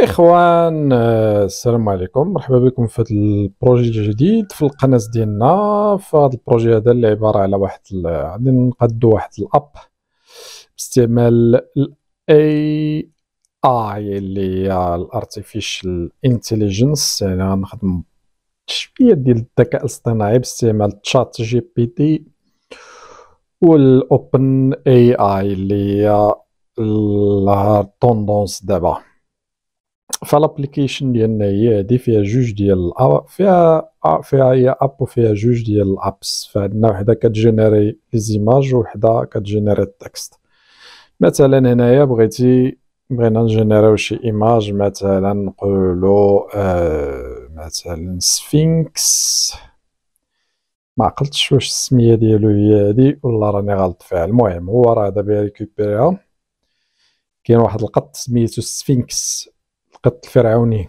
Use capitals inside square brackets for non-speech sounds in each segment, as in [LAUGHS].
اخوان آه، السلام عليكم مرحبا بكم في هذا البروجي الجديد في القناه ديالنا فهاد البروجي هذا اللي عباره على واحد غادي نقدو واحد الاب باستعمال الاي اي اللي هي الارتفيشال انتليجنس يعني غنخدم شويه ديال الذكاء الاصطناعي باستعمال تشات جي بي تي والاوبن اي اي اللي هي طوندونس دابا فالابليكيشن ديالنا هي هادي فيها جوج ديال الأب فيها فيها هي اب وفيها جوج ديال الابس فعندنا وحده كتجينيري لي زيماج وحده كتجينيري التكست مثلا هنايا بغيتي بغينا نجينيريو شي ايماج مثلا نقولو آه مثلا سفينكس ما عقلتش واش السميه ديالو هي هادي ولا راني غلط فيها المهم هو راه دابا ريكوبيريها كاين واحد القط سميتو سفينكس القط الفرعوني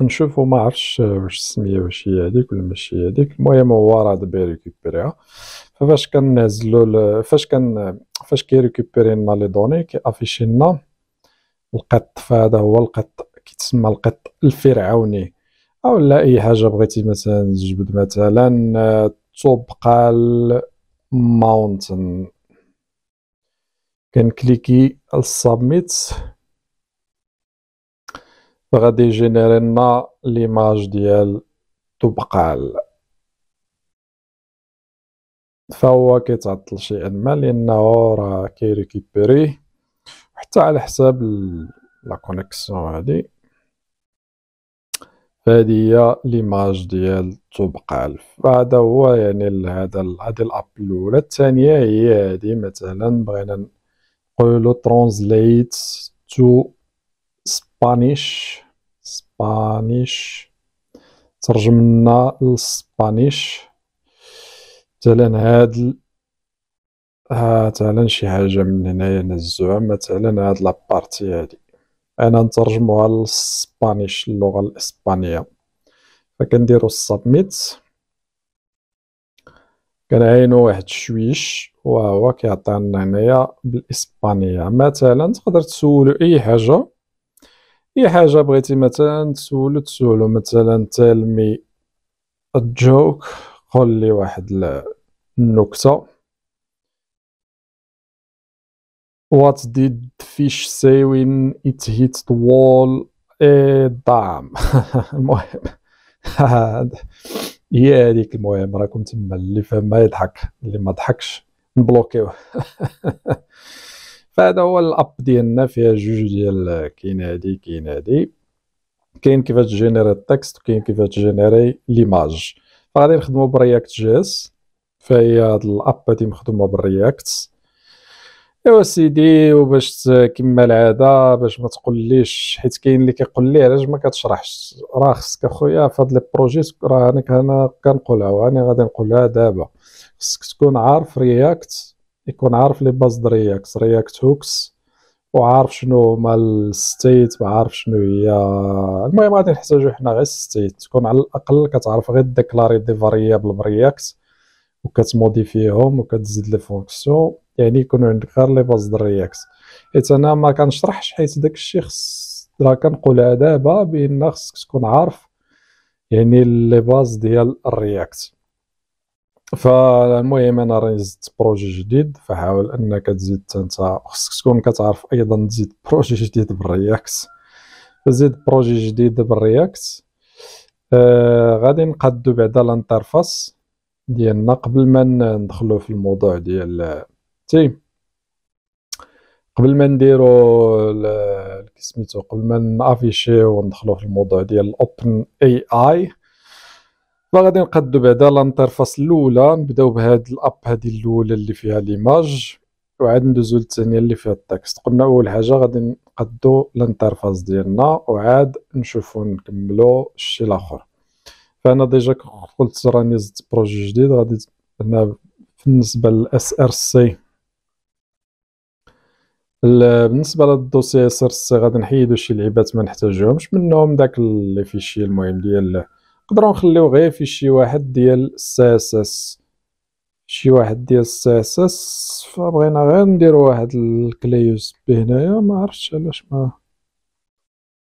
نشوفو ما عرفش واش السميه واش هي هذيك ولا ماشي هذيك المهم هو راه دابا ريكوبيريها فاش كنعزلو فاش كان فاش كيريكوبيري لنا لي دوني كيافيشي لنا القط فهذا هو القط كيتسمى القط الفرعوني او لا اي حاجه بغيتي مثلا تجبد مثلا توبقال ماونتن كنكليكي السابميت غادي يجينيري لنا ليماج ديال تبقال فهو كيتعطل شيئا ما لانه راه كيريكيبيريه حتى على حساب لا كونيكسيون هادي فهادي هي ليماج ديال تبقال فهذا هو يعني هذا هذه الاب الاولى الثانيه هي هادي مثلا بغينا نقولو ترانزليت تو سبانيش سبانيش ترجم لنا مثلا هاد مثلا شي حاجه من هنايا نزوها مثلا هاد لابارتي هادي انا نترجموها للسبانيش اللغه الاسبانيه فكنديرو سبميت كنعينو واحد شويش وهو كيعطينا هنايا بالاسبانيه مثلا تقدر تسولو اي حاجه اي حاجه بغيتي مثلا تسولو تسولو مثلا تيل مي جوك قول لي واحد النكته What did fish say when it hit the wall? Eh, damn. [LAUGHS] المهم هي هذيك المهم راكم تما اللي فهم ما يضحك اللي ما ضحكش نبلوكيوه [LAUGHS] فهذا هو الاب ديالنا فيها جوج ديال كاين هادي كاين هادي كاين كيفاش جينيري التكست وكاين كيفاش جينيري ليماج فغادي نخدمو برياكت جي اس فهي هاد الاب هادي مخدومه بالرياكت ايوا سيدي وباش كما العاده باش ما تقوليش حيت كاين اللي كيقول لي علاش ما كتشرحش راه خصك اخويا في هاد لي بروجي راه انا كنقولها وانا غادي نقولها دابا خصك تكون عارف رياكت يكون عارف لي باز رياكت رياكت هوكس وعارف شنو هما الستيت عارف شنو هي المهم غادي نحتاجو حنا غير الستيت تكون على الاقل كتعرف غير ديكلاري دي فاريابل برياكت وكتموديفيهم وكتزيد لي فونكسيون يعني يكون عندك غير لي باز ديال رياكت حيت انا ما كنشرحش حيت داك الشيء خص راه كنقولها دابا بان خصك تكون عارف يعني لي باز ديال الرياكت فالمهم انا راني زدت بروجي جديد فحاول انك تزيد انت خصك تكون كتعرف ايضا تزيد [LAUGHS] بروجي جديد بالرياكت فزيد بروجي جديد بالرياكت آه غادي نقادو بعدا الانترفاس ديالنا قبل ما ندخلو في الموضوع ديال تي قبل ما نديرو سميتو قبل ما نافيشيو وندخلو في الموضوع ديال الاوبن اي اي غادي نقدو بعدا لانترفاس الاولى نبداو بهاد الاب هادي الاولى اللي فيها ليماج وعاد ندوزو للثانيه اللي فيها التكست قلنا اول حاجه غادي نقدو لانترفاس ديالنا وعاد نشوفو نكملو الشيء الاخر فانا ديجا قلت راني زدت بروجي جديد غادي هنا بالنسبه للاس ار سي بالنسبه للدوسي اس ار سي غادي نحيدو شي لعيبات ما منهم داك لي فيشي المهم ديال نقدروا نخليو غير في شي واحد ديال الساسس شي واحد ديال الساسس فبغينا غير نديرو واحد الكليوس يو بي هنايا ما عرفتش علاش ما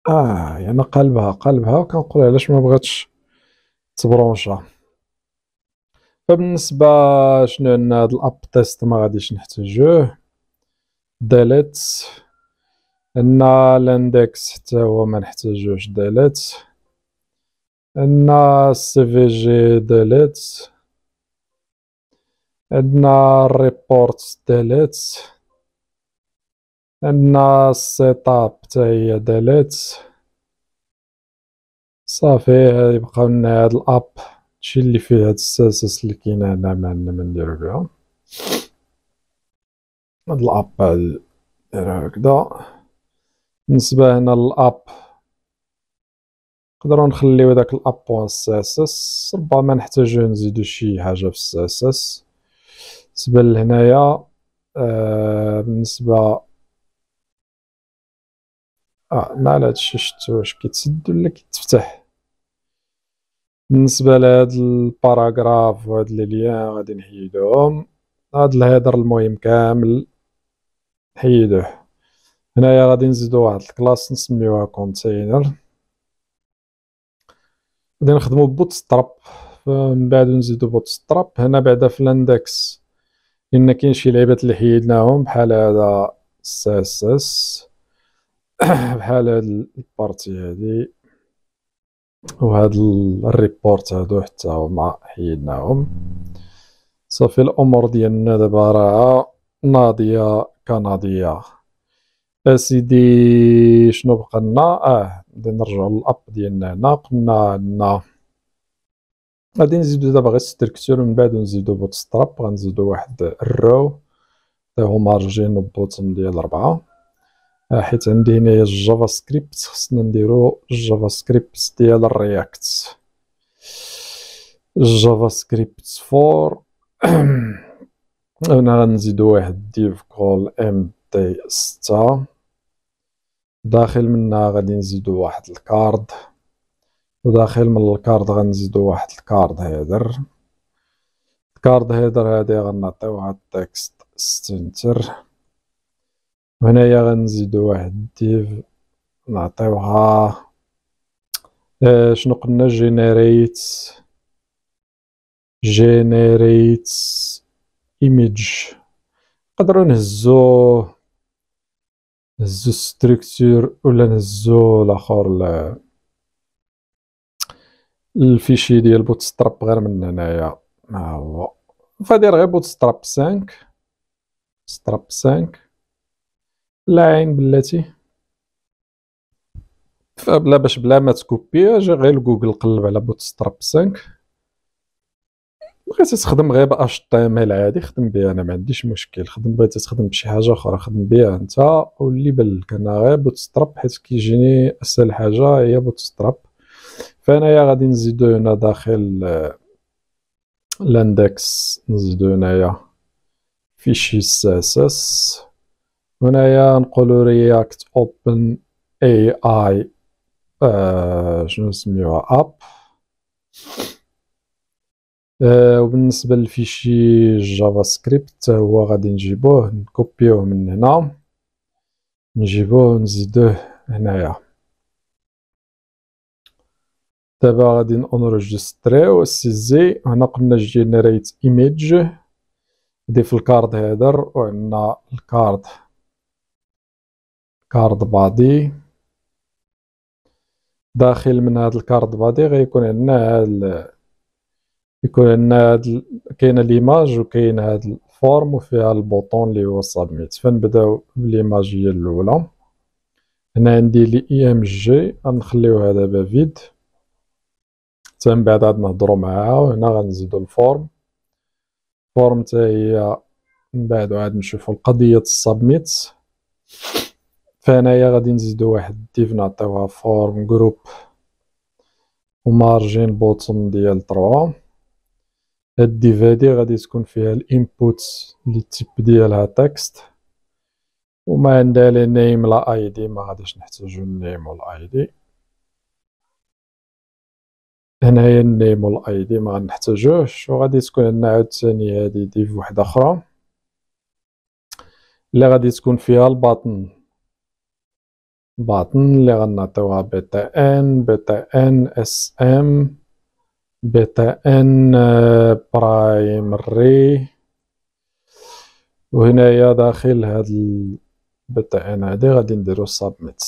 اه يعني قلبها قلبها وكنقول علاش ما بغاتش تبرونشا فبالنسبه شنو عندنا هاد الاب تيست ما غاديش نحتاجوه ديليت عندنا الاندكس حتى هو ما نحتاجوش ديليت عندنا السي في جي ديليت عندنا الريبورت ديليت عندنا السيت اب حتى هي ديليت صافي يبقى لنا هاد الاب شي اللي فيه هاد الساسس اللي كاين هنا ما عندنا ما نديرو بها هاد الاب هكذا بالنسبه هنا للاب نقدروا نخليو داك الابوان ساسس اس اس ربما نحتاجو نزيدو شي حاجه في السي اس اس بالنسبه لهنايا آه بالنسبه اه مال هادشي شفت واش كيتسد ولا كيتفتح بالنسبه لهاد الباراغراف وهاد لي ليان غادي نحيدوهم هاد الهيدر المهم كامل نحيدوه هنايا غادي نزيدو واحد الكلاس نسميوها كونتينر غادي نخدمو بوت ستراب من بعد نزيدو بوت ستراب هنا بعدا في الاندكس لان كاين شي لعيبات اللي حيدناهم بحال هذا الساسس [CLEARS THROAT] بحال هاد البارتي هادي وهاد الريبورت هادو حتى هما حيدناهم صافي الامور ديالنا دابا راه ناضيه كنضيه اسيدي آه، شنو بقى لنا اه نرجعو للاب ديالنا هنا قلنا عندنا غادي نزيدو دابا غير ستركتور من بعد نزيدو بوت ستراب غنزيدو واحد الرو تا هو مارجين وبوتن ديال ربعة آه، حيت عندي هنايا الجافا سكريبت خصنا نديرو الجافا سكريبت ديال الرياكت الجافا سكريبت فور [CLEARS THROAT] هنا غنزيدو واحد ديف كول ام تي ستة داخل منها غادي نزيدو واحد الكارد وداخل من الكارد غنزيدو واحد الكارد هيدر الكارد هيدر هادي غنعطيوها التكست سنتر وهنايا غنزيدو واحد ديف نعطيوها آه، شنو قلنا جينيريت جينيريت ايميج نقدروا نهزو نهزو ستركتور ولا نهزو ل الفيشي ديال بوتستراب غير من هنايا هاهو هو فدير غير بوتستراب 5 ستراب 5 لا عين بلاتي فبلا باش بلا ما اجي غير جوجل قلب على بوتستراب 5 بغيتي تخدم غير باش تي ام ال عادي خدم بها انا ما عنديش مشكل خدم بغيتي تخدم بشي حاجه اخرى خدم بها انت واللي اللي لك انا غير بوتستراب حيت كيجيني اسهل حاجه هي بوتستراب فانايا غادي نزيدو هنا داخل الاندكس آه، نزيدو هنايا فيشي اس اس هنايا نقولو رياكت اوبن اي اي شنو نسميوها اب آه، وبالنسبه للفيشي جافا سكريبت هو غادي نجيبوه نكوبيوه من هنا نجيبوه نزيدوه هنايا دابا غادي نونرجستريو زي هنا قلنا جينيريت ايميج نضيف الكارد هيدر وعندنا الكارد كارد بادي داخل من هذا الكارد بادي غيكون عندنا هذا يكون عندنا هاد كاينه ليماج وكاين هاد الفورم وفيها البوطون اللي هو سابميت فنبداو بليماج هي الاولى هنا عندي لي اي ام جي غنخليوها دابا فيد حتى من بعد عاد نهضروا معاها وهنا غنزيدو الفورم الفورم حتى هي من بعد عاد نشوفو القضيه السابميت فهنايا غادي نزيدو واحد ديف نعطيوها فورم جروب ومارجين بوتوم ديال 3 هاد الديف هادي غادي تكون فيها الانبوت لي تيب ديالها تكست وما عندها لا نيم لا اي دي ما غاديش نحتاجو النيم والاي دي هنايا النيم والاي دي ما غنحتاجوهش وغادي تكون عندنا عاوتاني هادي ديف وحده اخرى اللي غادي تكون فيها الباطن باطن اللي غنعطيوها بي تي ان بي تي ان اس ام بيتا ان برايمري وهنايا داخل هاد البيتا ان هادي غادي نديرو سابميت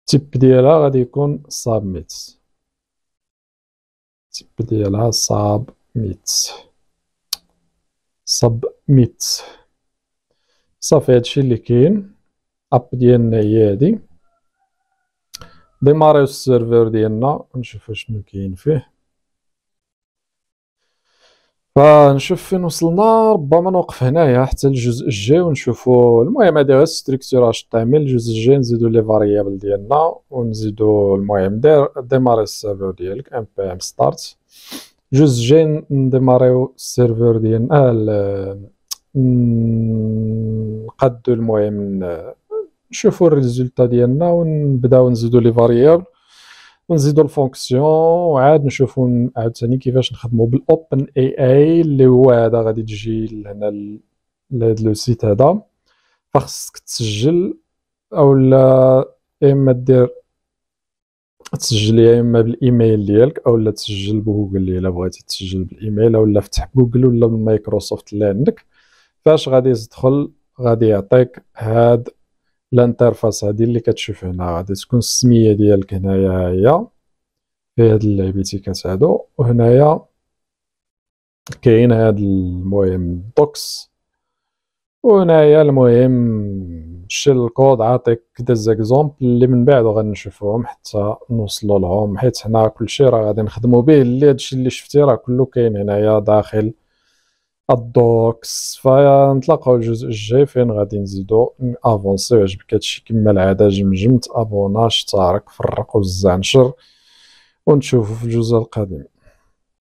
التيب ديالها غادي يكون سابميت التيب ديالها سابميت سابميت صافي هادشي اللي كاين اب ديالنا هي هادي ديماريو السيرفر ديالنا نشوف شنو كاين فيه فنشوف فين وصلنا ربما نوقف هنايا حتى الجزء الجاي ونشوفو المهم هادي غير ستركتور اش تعمل الجزء الجاي نزيدو لي فاريابل ديالنا ونزيدو المهم دير ديماري السيرفر ديالك ام بي ام ستارت جزء جي نديماريو السيرفر ديالنا نقدو المهم آه، نشوفوا الريزولتا ديالنا ونبداو نزيدو لي فاريابل ونزيدو الفونكسيون وعاد نشوفو عاوتاني كيفاش نخدمو بالاوبن اي اي اللي هو هذا غادي تجي لهنا لهاد لو سيت هذا فخصك تسجل اولا اما دير تسجل يا اما بالايميل ديالك اولا تسجل بجوجل الا بغيتي تسجل بالايميل اولا فتح جوجل ولا بالمايكروسوفت اللي عندك فاش غادي تدخل غادي يعطيك هاد لانترفاس هذه اللي كتشوف هنا غادي تكون السميه ديالك هنايا هي في هاد اللعبتي هادو وهنايا كاين هاد المهم دوكس وهنايا المهم شي الكود عاطيك كدا زيكزومبل اللي من بعد غنشوفوهم حتى نوصلو لهم حيت هنا كلشي راه غادي نخدمو به اللي هادشي اللي شفتي راه كله كاين هنايا داخل الدوكس فنتلاقاو الجزء الجاي فين غادي نزيدو افونسي عجبك هادشي كما العاده جمجم تابونا اشترك فرق وزع نشر ونشوفو في الجزء القادم